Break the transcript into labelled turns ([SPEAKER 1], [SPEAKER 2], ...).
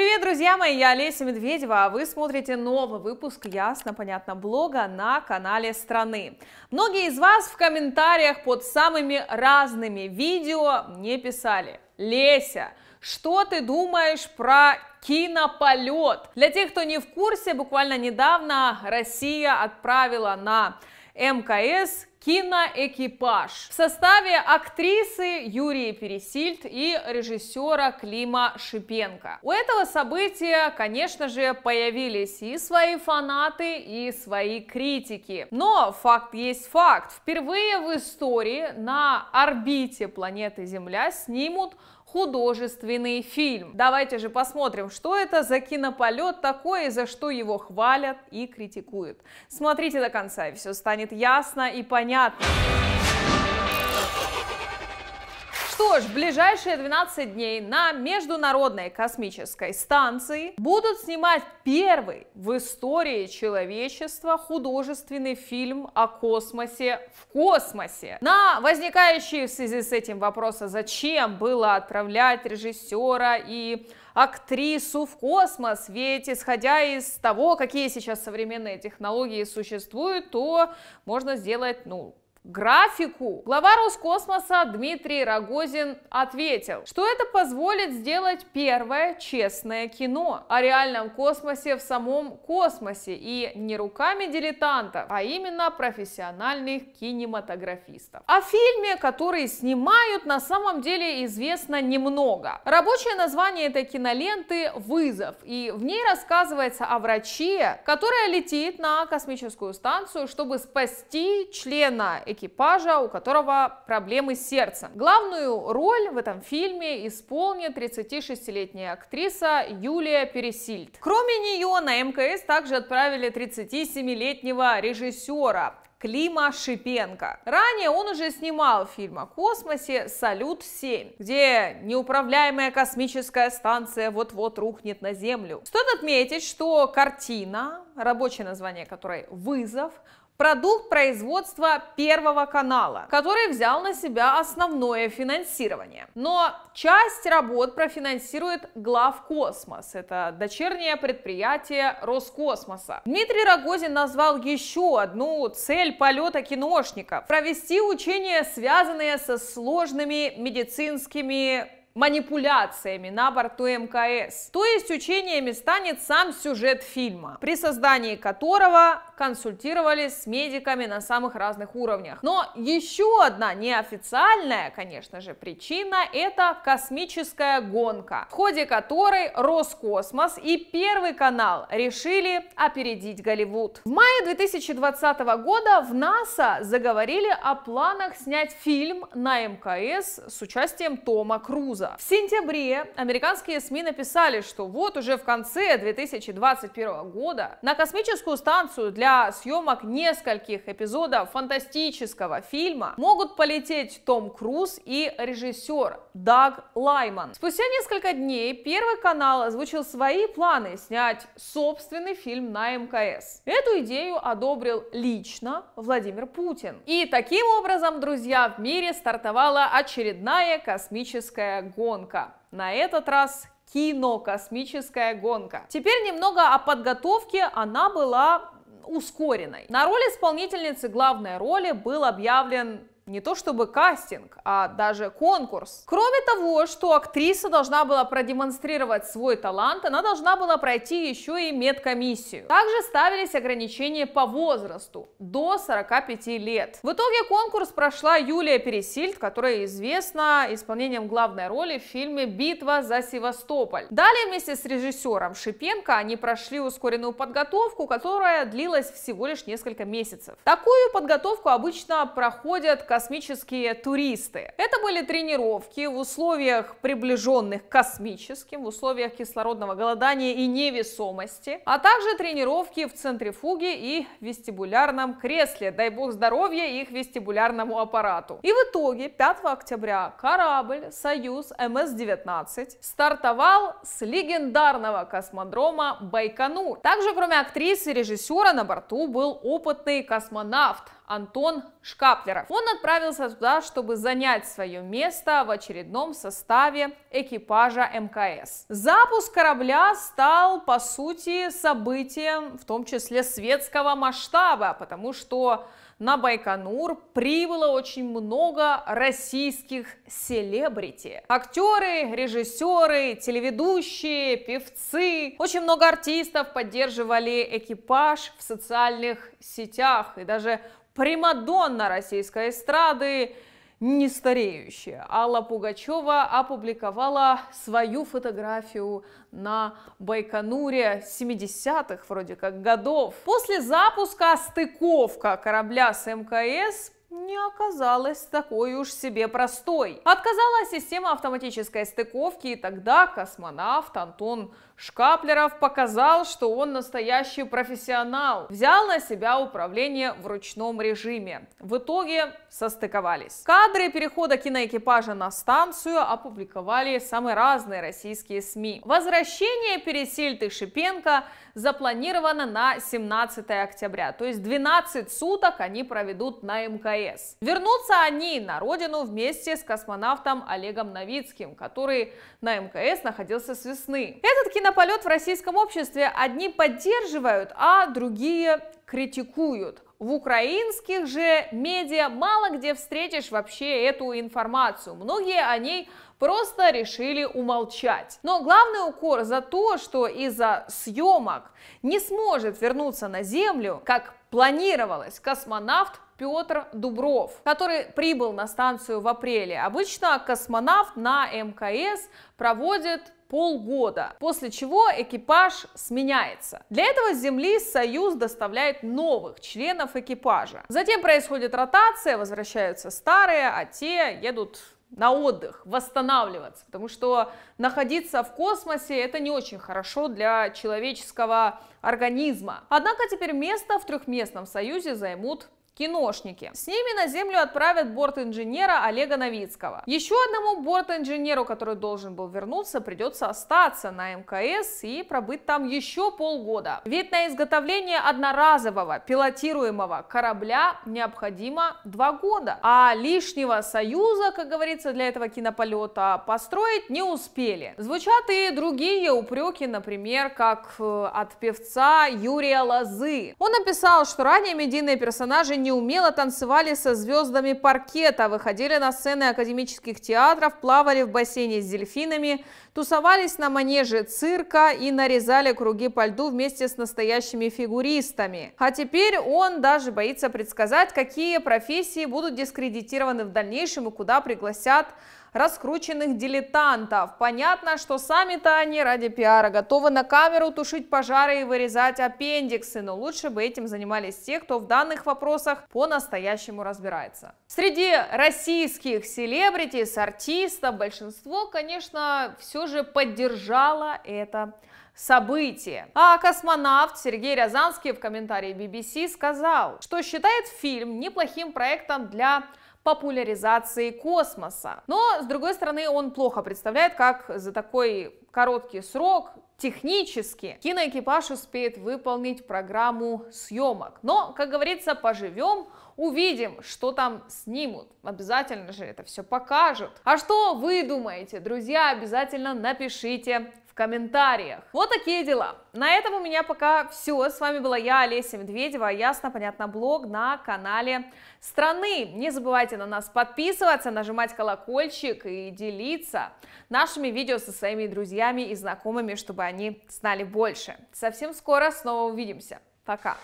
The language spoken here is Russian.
[SPEAKER 1] Привет, друзья мои, я Олеся Медведева, а вы смотрите новый выпуск «Ясно, понятно» блога на канале Страны. Многие из вас в комментариях под самыми разными видео мне писали «Леся, что ты думаешь про кинополет?» Для тех, кто не в курсе, буквально недавно Россия отправила на МКС киноэкипаж в составе актрисы Юрии Пересильд и режиссера Клима Шипенко. У этого события, конечно же, появились и свои фанаты, и свои критики. Но факт есть факт. Впервые в истории на орбите планеты Земля снимут художественный фильм. Давайте же посмотрим, что это за кинополет такой, и за что его хвалят и критикуют. Смотрите до конца, и все станет ясно и понятно понятно. что ж, в ближайшие 12 дней на Международной космической станции будут снимать первый в истории человечества художественный фильм о космосе в космосе. На возникающие в связи с этим вопросы, зачем было отправлять режиссера и актрису в космос, ведь исходя из того, какие сейчас современные технологии существуют, то можно сделать, ну, графику. Глава Роскосмоса Дмитрий Рогозин ответил, что это позволит сделать первое честное кино о реальном космосе в самом космосе и не руками дилетантов, а именно профессиональных кинематографистов. О фильме, который снимают, на самом деле известно немного. Рабочее название этой киноленты «Вызов», и в ней рассказывается о враче, которая летит на космическую станцию, чтобы спасти члена экипажа, у которого проблемы с сердцем. Главную роль в этом фильме исполнит 36-летняя актриса Юлия Пересильд. Кроме нее на МКС также отправили 37-летнего режиссера Клима Шипенко. Ранее он уже снимал фильм о космосе «Салют-7», где неуправляемая космическая станция вот-вот рухнет на Землю. Стоит отметить, что картина, рабочее название которой «Вызов», продукт производства Первого канала, который взял на себя основное финансирование. Но часть работ профинансирует Главкосмос, это дочернее предприятие Роскосмоса. Дмитрий Рогозин назвал еще одну цель полета киношников – провести учения, связанные со сложными медицинскими манипуляциями на борту МКС. То есть учениями станет сам сюжет фильма, при создании которого консультировались с медиками на самых разных уровнях. Но еще одна неофициальная, конечно же, причина – это космическая гонка, в ходе которой Роскосмос и Первый канал решили опередить Голливуд. В мае 2020 года в НАСА заговорили о планах снять фильм на МКС с участием Тома Круза. В сентябре американские СМИ написали, что вот уже в конце 2021 года на космическую станцию для для съемок нескольких эпизодов фантастического фильма могут полететь Том Круз и режиссер Даг Лайман. Спустя несколько дней Первый канал озвучил свои планы снять собственный фильм на МКС. Эту идею одобрил лично Владимир Путин. И таким образом, друзья, в мире стартовала очередная космическая гонка. На этот раз кино «Космическая гонка». Теперь немного о подготовке. Она была ускоренной. На роль исполнительницы главной роли был объявлен не то чтобы кастинг, а даже конкурс. Кроме того, что актриса должна была продемонстрировать свой талант, она должна была пройти еще и медкомиссию. Также ставились ограничения по возрасту до 45 лет. В итоге конкурс прошла Юлия Пересильд, которая известна исполнением главной роли в фильме «Битва за Севастополь». Далее вместе с режиссером Шипенко они прошли ускоренную подготовку, которая длилась всего лишь несколько месяцев. Такую подготовку обычно проходят космические туристы. Это были тренировки в условиях приближенных к космическим, в условиях кислородного голодания и невесомости, а также тренировки в центрифуге и вестибулярном кресле. Дай бог здоровья их вестибулярному аппарату. И в итоге 5 октября корабль «Союз МС-19» стартовал с легендарного космодрома Байконур. Также кроме актрисы и режиссера на борту был опытный космонавт Антон Шкаплеров. Он отправился туда, чтобы занять свое место в очередном составе экипажа МКС. Запуск корабля стал, по сути, событием, в том числе светского масштаба, потому что на Байконур прибыло очень много российских селебрити. Актеры, режиссеры, телеведущие, певцы. Очень много артистов поддерживали экипаж в социальных сетях и даже примадонна российской эстрады, не стареющая. Алла Пугачева опубликовала свою фотографию на Байконуре 70-х вроде как годов. После запуска «Стыковка» корабля с МКС не оказалась такой уж себе простой. Отказала система автоматической стыковки, и тогда космонавт Антон Шкаплеров показал, что он настоящий профессионал. Взял на себя управление в ручном режиме. В итоге состыковались. Кадры перехода киноэкипажа на станцию опубликовали самые разные российские СМИ. Возвращение пересильты Шипенко запланировано на 17 октября, то есть 12 суток они проведут на МКС. МКС. Вернутся они на родину вместе с космонавтом Олегом Новицким, который на МКС находился с весны. Этот кинополет в российском обществе одни поддерживают, а другие критикуют. В украинских же медиа мало где встретишь вообще эту информацию. Многие о ней просто решили умолчать. Но главный укор за то, что из-за съемок не сможет вернуться на Землю, как планировалось, космонавт Петр Дубров, который прибыл на станцию в апреле. Обычно космонавт на МКС проводит полгода, после чего экипаж сменяется. Для этого с Земли Союз доставляет новых членов экипажа. Затем происходит ротация, возвращаются старые, а те едут на отдых, восстанавливаться, потому что находиться в космосе это не очень хорошо для человеческого организма. Однако теперь место в трехместном союзе займут киношники. С ними на землю отправят борт-инженера Олега Новицкого. Еще одному борт-инженеру, который должен был вернуться, придется остаться на МКС и пробыть там еще полгода. Ведь на изготовление одноразового пилотируемого корабля необходимо два года, а лишнего союза, как говорится, для этого кинополета построить не успели. Звучат и другие упреки, например, как э, от певца Юрия Лозы. Он написал, что ранее медийные персонажи не они танцевали со звездами паркета, выходили на сцены академических театров, плавали в бассейне с дельфинами, тусовались на манеже цирка и нарезали круги по льду вместе с настоящими фигуристами. А теперь он даже боится предсказать, какие профессии будут дискредитированы в дальнейшем и куда пригласят раскрученных дилетантов. Понятно, что сами-то они ради пиара готовы на камеру тушить пожары и вырезать аппендиксы, но лучше бы этим занимались те, кто в данных вопросах по-настоящему разбирается. Среди российских селебритис, артистов, большинство, конечно, все все же поддержала это событие. А космонавт Сергей Рязанский в комментарии BBC сказал, что считает фильм неплохим проектом для популяризации космоса. Но, с другой стороны, он плохо представляет, как за такой короткий срок Технически киноэкипаж успеет выполнить программу съемок, но, как говорится, поживем, увидим, что там снимут. Обязательно же это все покажут. А что вы думаете, друзья, обязательно напишите комментариях. Вот такие дела. На этом у меня пока все. С вами была я, Олеся Медведева, а ясно, понятно, блог на канале страны. Не забывайте на нас подписываться, нажимать колокольчик и делиться нашими видео со своими друзьями и знакомыми, чтобы они знали больше. Совсем скоро снова увидимся. Пока!